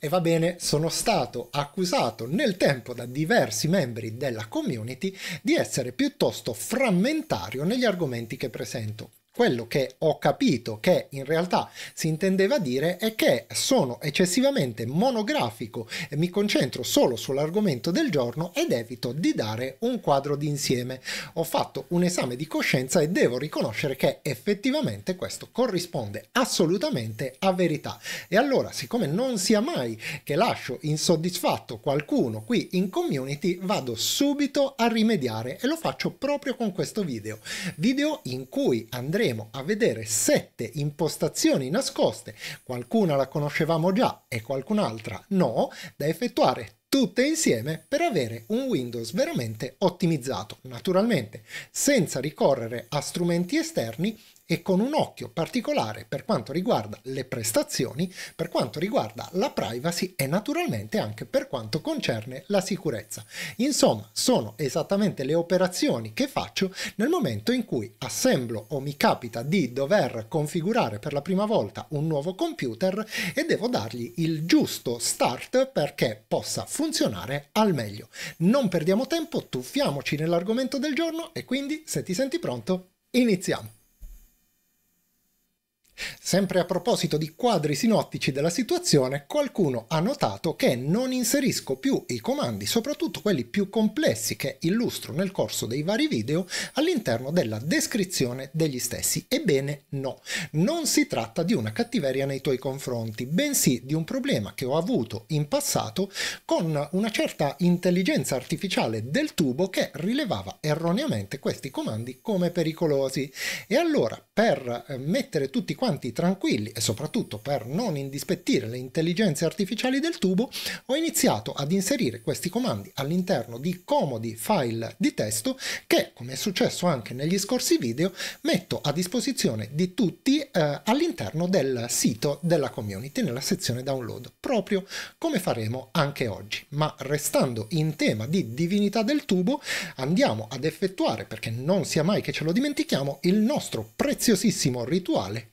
E va bene, sono stato accusato nel tempo da diversi membri della community di essere piuttosto frammentario negli argomenti che presento. Quello che ho capito che in realtà si intendeva dire è che sono eccessivamente monografico e mi concentro solo sull'argomento del giorno ed evito di dare un quadro d'insieme. Ho fatto un esame di coscienza e devo riconoscere che effettivamente questo corrisponde assolutamente a verità. E allora, siccome non sia mai che lascio insoddisfatto qualcuno qui in community, vado subito a rimediare e lo faccio proprio con questo video. Video in cui andremo andremo a vedere sette impostazioni nascoste, qualcuna la conoscevamo già e qualcun'altra no, da effettuare tutte insieme per avere un Windows veramente ottimizzato, naturalmente senza ricorrere a strumenti esterni e con un occhio particolare per quanto riguarda le prestazioni, per quanto riguarda la privacy e naturalmente anche per quanto concerne la sicurezza. Insomma, sono esattamente le operazioni che faccio nel momento in cui assemblo o mi capita di dover configurare per la prima volta un nuovo computer e devo dargli il giusto start perché possa funzionare al meglio. Non perdiamo tempo, tuffiamoci nell'argomento del giorno e quindi se ti senti pronto, iniziamo! Sempre a proposito di quadri sinottici della situazione, qualcuno ha notato che non inserisco più i comandi, soprattutto quelli più complessi che illustro nel corso dei vari video, all'interno della descrizione degli stessi. Ebbene no, non si tratta di una cattiveria nei tuoi confronti, bensì di un problema che ho avuto in passato con una certa intelligenza artificiale del tubo che rilevava erroneamente questi comandi come pericolosi. E allora, per mettere tutti quanti quanti tranquilli e soprattutto per non indispettire le intelligenze artificiali del tubo, ho iniziato ad inserire questi comandi all'interno di comodi file di testo che, come è successo anche negli scorsi video, metto a disposizione di tutti eh, all'interno del sito della community nella sezione download, proprio come faremo anche oggi. Ma restando in tema di divinità del tubo, andiamo ad effettuare, perché non sia mai che ce lo dimentichiamo, il nostro preziosissimo rituale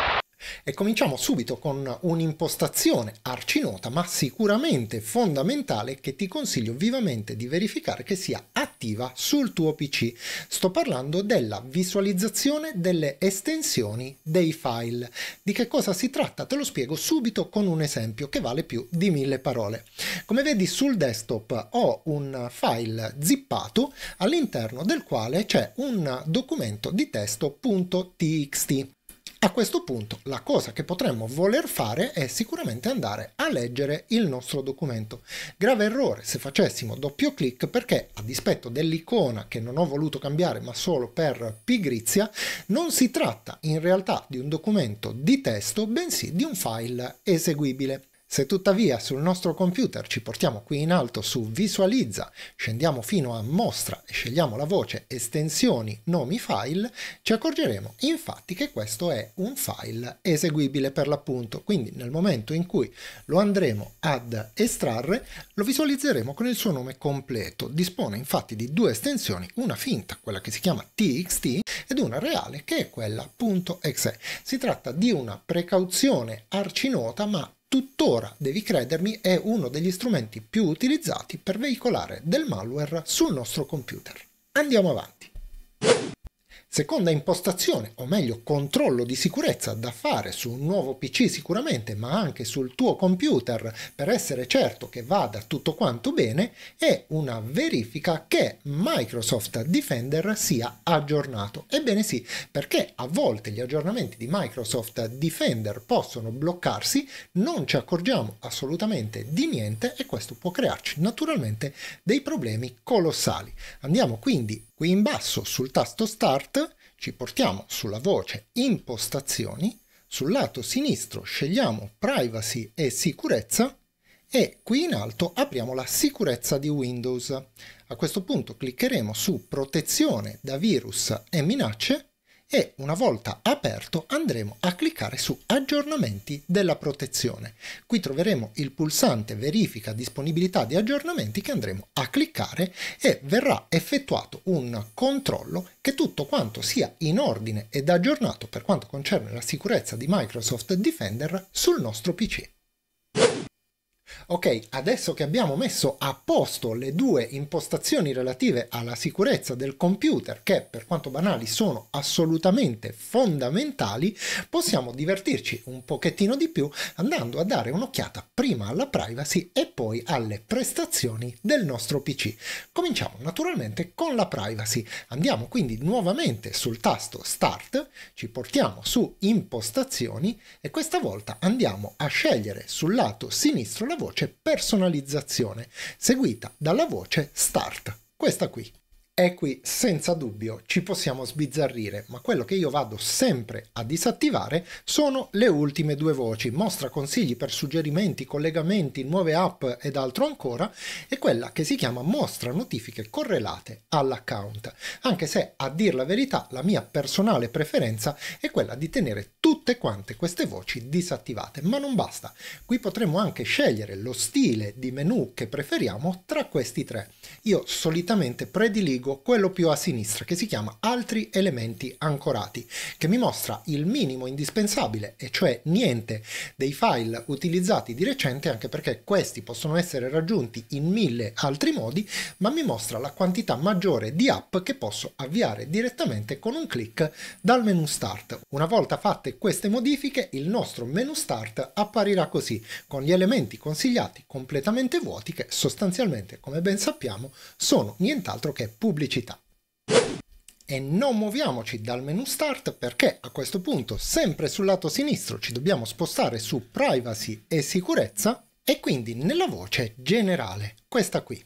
E cominciamo subito con un'impostazione arcinota ma sicuramente fondamentale che ti consiglio vivamente di verificare che sia attiva sul tuo PC. Sto parlando della visualizzazione delle estensioni dei file. Di che cosa si tratta? Te lo spiego subito con un esempio che vale più di mille parole. Come vedi sul desktop ho un file zippato all'interno del quale c'è un documento di testo.txt. A questo punto la cosa che potremmo voler fare è sicuramente andare a leggere il nostro documento. Grave errore se facessimo doppio clic perché a dispetto dell'icona che non ho voluto cambiare ma solo per pigrizia, non si tratta in realtà di un documento di testo bensì di un file eseguibile. Se tuttavia sul nostro computer ci portiamo qui in alto su Visualizza, scendiamo fino a Mostra e scegliamo la voce Estensioni nomi file, ci accorgeremo infatti che questo è un file eseguibile per l'appunto, quindi nel momento in cui lo andremo ad estrarre lo visualizzeremo con il suo nome completo. Dispone infatti di due estensioni, una finta, quella che si chiama txt, ed una reale che è quella .exe. Si tratta di una precauzione arcinota ma tuttora, devi credermi, è uno degli strumenti più utilizzati per veicolare del malware sul nostro computer. Andiamo avanti. Seconda impostazione, o meglio controllo di sicurezza da fare su un nuovo PC sicuramente, ma anche sul tuo computer per essere certo che vada tutto quanto bene, è una verifica che Microsoft Defender sia aggiornato. Ebbene sì, perché a volte gli aggiornamenti di Microsoft Defender possono bloccarsi, non ci accorgiamo assolutamente di niente e questo può crearci naturalmente dei problemi colossali. Andiamo quindi Qui in basso sul tasto Start ci portiamo sulla voce Impostazioni, sul lato sinistro scegliamo Privacy e Sicurezza e qui in alto apriamo la sicurezza di Windows. A questo punto cliccheremo su Protezione da virus e minacce e una volta aperto andremo a cliccare su aggiornamenti della protezione. Qui troveremo il pulsante verifica disponibilità di aggiornamenti che andremo a cliccare e verrà effettuato un controllo che tutto quanto sia in ordine ed aggiornato per quanto concerne la sicurezza di Microsoft Defender sul nostro PC. Ok, adesso che abbiamo messo a posto le due impostazioni relative alla sicurezza del computer, che per quanto banali sono assolutamente fondamentali, possiamo divertirci un pochettino di più andando a dare un'occhiata prima alla privacy e poi alle prestazioni del nostro PC. Cominciamo naturalmente con la privacy. Andiamo quindi nuovamente sul tasto Start, ci portiamo su Impostazioni e questa volta andiamo a scegliere sul lato sinistro la voce voce personalizzazione, seguita dalla voce start, questa qui è qui senza dubbio ci possiamo sbizzarrire, ma quello che io vado sempre a disattivare sono le ultime due voci, mostra consigli per suggerimenti, collegamenti, nuove app ed altro ancora, e quella che si chiama mostra notifiche correlate all'account, anche se a dir la verità la mia personale preferenza è quella di tenere tutte quante queste voci disattivate, ma non basta, qui potremo anche scegliere lo stile di menu che preferiamo tra questi tre. Io solitamente prediligo seguo quello più a sinistra che si chiama Altri elementi ancorati, che mi mostra il minimo indispensabile, e cioè niente dei file utilizzati di recente, anche perché questi possono essere raggiunti in mille altri modi, ma mi mostra la quantità maggiore di app che posso avviare direttamente con un clic dal menu Start. Una volta fatte queste modifiche, il nostro menu Start apparirà così, con gli elementi consigliati completamente vuoti che sostanzialmente, come ben sappiamo, sono nient'altro che punti pubblicità. E non muoviamoci dal menu Start perché a questo punto, sempre sul lato sinistro, ci dobbiamo spostare su Privacy e Sicurezza e quindi nella voce Generale, questa qui.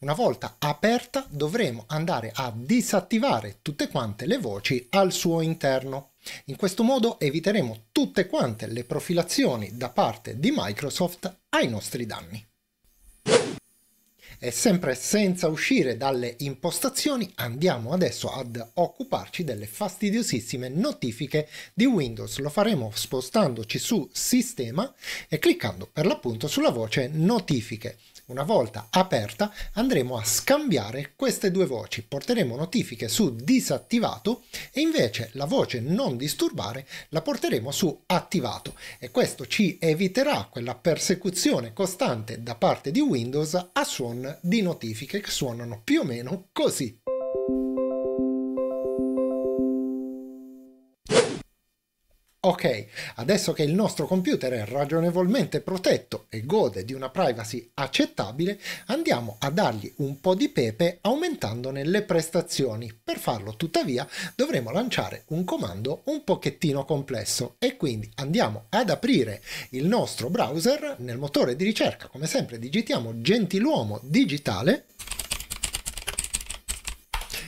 Una volta aperta dovremo andare a disattivare tutte quante le voci al suo interno. In questo modo eviteremo tutte quante le profilazioni da parte di Microsoft ai nostri danni. E sempre senza uscire dalle impostazioni andiamo adesso ad occuparci delle fastidiosissime notifiche di Windows. Lo faremo spostandoci su Sistema e cliccando per l'appunto sulla voce Notifiche. Una volta aperta andremo a scambiare queste due voci, porteremo notifiche su disattivato e invece la voce non disturbare la porteremo su attivato e questo ci eviterà quella persecuzione costante da parte di Windows a suon di notifiche che suonano più o meno così. Ok, adesso che il nostro computer è ragionevolmente protetto e gode di una privacy accettabile, andiamo a dargli un po' di pepe aumentandone le prestazioni. Per farlo, tuttavia, dovremo lanciare un comando un pochettino complesso e quindi andiamo ad aprire il nostro browser nel motore di ricerca. Come sempre digitiamo gentiluomo digitale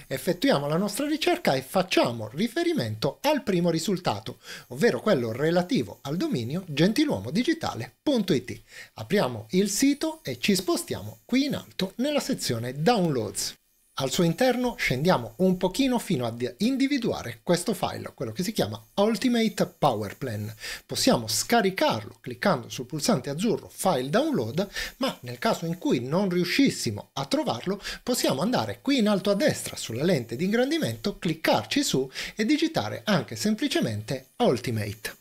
effettuiamo la nostra ricerca e facciamo riferimento al primo risultato, ovvero quello relativo al dominio gentiluomodigitale.it. Apriamo il sito e ci spostiamo qui in alto nella sezione Downloads. Al suo interno scendiamo un pochino fino ad individuare questo file, quello che si chiama Ultimate Power Plan. Possiamo scaricarlo cliccando sul pulsante azzurro File Download, ma nel caso in cui non riuscissimo a trovarlo, possiamo andare qui in alto a destra sulla lente di ingrandimento, cliccarci su e digitare anche semplicemente Ultimate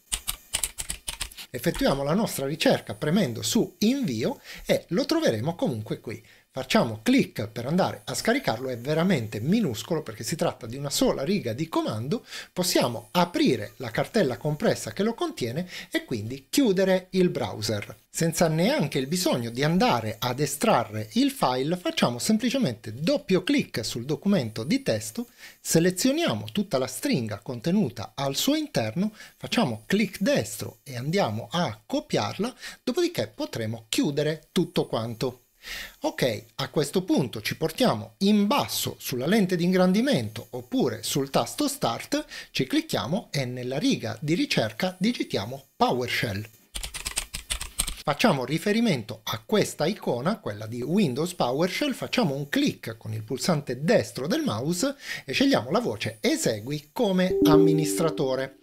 effettuiamo la nostra ricerca premendo su invio e lo troveremo comunque qui facciamo clic per andare a scaricarlo, è veramente minuscolo perché si tratta di una sola riga di comando, possiamo aprire la cartella compressa che lo contiene e quindi chiudere il browser. Senza neanche il bisogno di andare ad estrarre il file, facciamo semplicemente doppio clic sul documento di testo, selezioniamo tutta la stringa contenuta al suo interno, facciamo clic destro e andiamo a copiarla, dopodiché potremo chiudere tutto quanto. Ok, a questo punto ci portiamo in basso sulla lente di ingrandimento oppure sul tasto Start, ci clicchiamo e nella riga di ricerca digitiamo PowerShell. Facciamo riferimento a questa icona, quella di Windows PowerShell, facciamo un clic con il pulsante destro del mouse e scegliamo la voce Esegui come amministratore.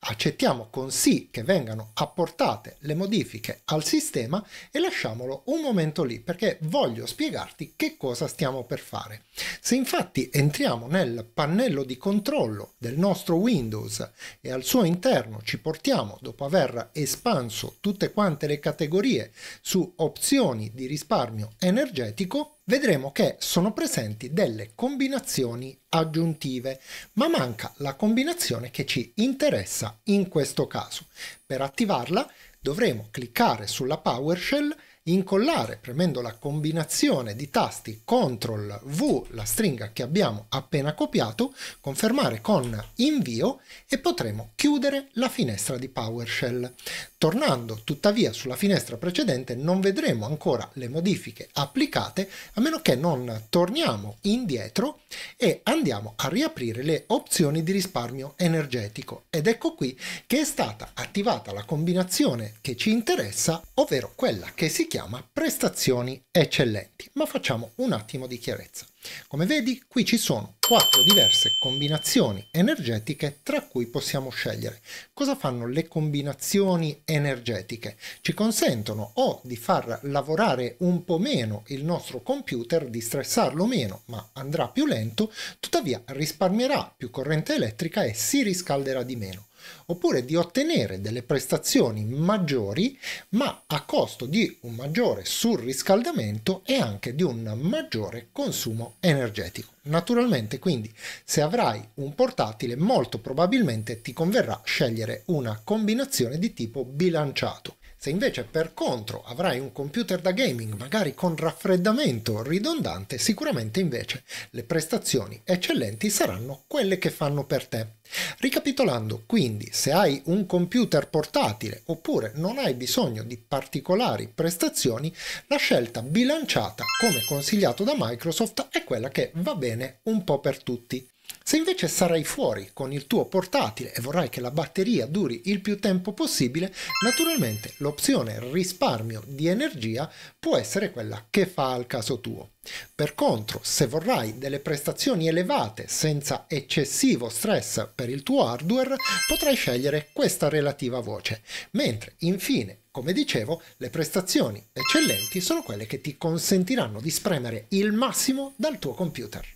Accettiamo con sì che vengano apportate le modifiche al sistema e lasciamolo un momento lì perché voglio spiegarti che cosa stiamo per fare. Se infatti entriamo nel pannello di controllo del nostro Windows e al suo interno ci portiamo, dopo aver espanso tutte quante le categorie su opzioni di risparmio energetico, vedremo che sono presenti delle combinazioni aggiuntive, ma manca la combinazione che ci interessa in questo caso. Per attivarla dovremo cliccare sulla PowerShell incollare premendo la combinazione di tasti CTRL V la stringa che abbiamo appena copiato, confermare con invio e potremo chiudere la finestra di PowerShell. Tornando tuttavia sulla finestra precedente non vedremo ancora le modifiche applicate a meno che non torniamo indietro e andiamo a riaprire le opzioni di risparmio energetico ed ecco qui che è stata attivata la combinazione che ci interessa ovvero quella che si chiama chiama prestazioni eccellenti, ma facciamo un attimo di chiarezza. Come vedi qui ci sono quattro diverse combinazioni energetiche tra cui possiamo scegliere. Cosa fanno le combinazioni energetiche? Ci consentono o di far lavorare un po' meno il nostro computer, di stressarlo meno ma andrà più lento, tuttavia risparmierà più corrente elettrica e si riscalderà di meno oppure di ottenere delle prestazioni maggiori ma a costo di un maggiore surriscaldamento e anche di un maggiore consumo energetico. Naturalmente quindi se avrai un portatile molto probabilmente ti converrà scegliere una combinazione di tipo bilanciato. Se invece per contro avrai un computer da gaming magari con raffreddamento ridondante, sicuramente invece le prestazioni eccellenti saranno quelle che fanno per te. Ricapitolando, quindi, se hai un computer portatile oppure non hai bisogno di particolari prestazioni, la scelta bilanciata, come consigliato da Microsoft, è quella che va bene un po' per tutti. Se invece sarai fuori con il tuo portatile e vorrai che la batteria duri il più tempo possibile, naturalmente l'opzione risparmio di energia può essere quella che fa al caso tuo. Per contro, se vorrai delle prestazioni elevate senza eccessivo stress per il tuo hardware, potrai scegliere questa relativa voce, mentre infine come dicevo, le prestazioni eccellenti sono quelle che ti consentiranno di spremere il massimo dal tuo computer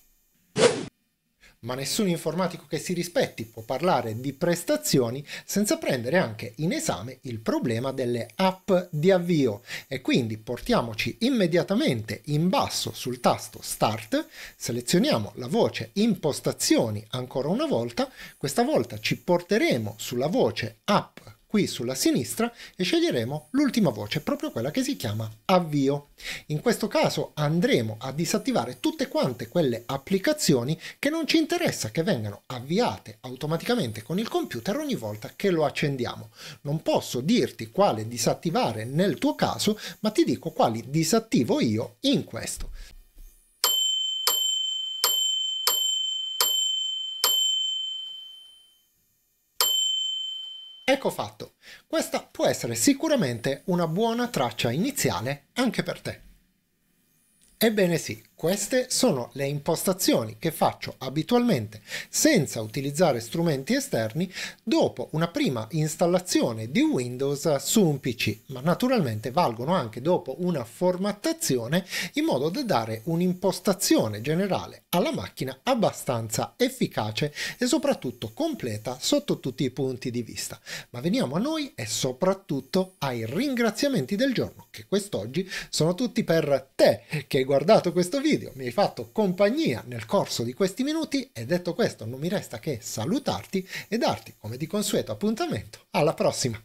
ma nessun informatico che si rispetti può parlare di prestazioni senza prendere anche in esame il problema delle app di avvio e quindi portiamoci immediatamente in basso sul tasto Start, selezioniamo la voce Impostazioni ancora una volta, questa volta ci porteremo sulla voce App qui sulla sinistra e sceglieremo l'ultima voce, proprio quella che si chiama avvio. In questo caso andremo a disattivare tutte quante quelle applicazioni che non ci interessa che vengano avviate automaticamente con il computer ogni volta che lo accendiamo. Non posso dirti quale disattivare nel tuo caso, ma ti dico quali disattivo io in questo. Ecco fatto, questa può essere sicuramente una buona traccia iniziale anche per te. Ebbene sì, queste sono le impostazioni che faccio abitualmente senza utilizzare strumenti esterni dopo una prima installazione di Windows su un PC, ma naturalmente valgono anche dopo una formattazione in modo da dare un'impostazione generale alla macchina abbastanza efficace e soprattutto completa sotto tutti i punti di vista. Ma veniamo a noi e soprattutto ai ringraziamenti del giorno che quest'oggi sono tutti per te che hai guardato questo video video, mi hai fatto compagnia nel corso di questi minuti e detto questo non mi resta che salutarti e darti come di consueto appuntamento alla prossima.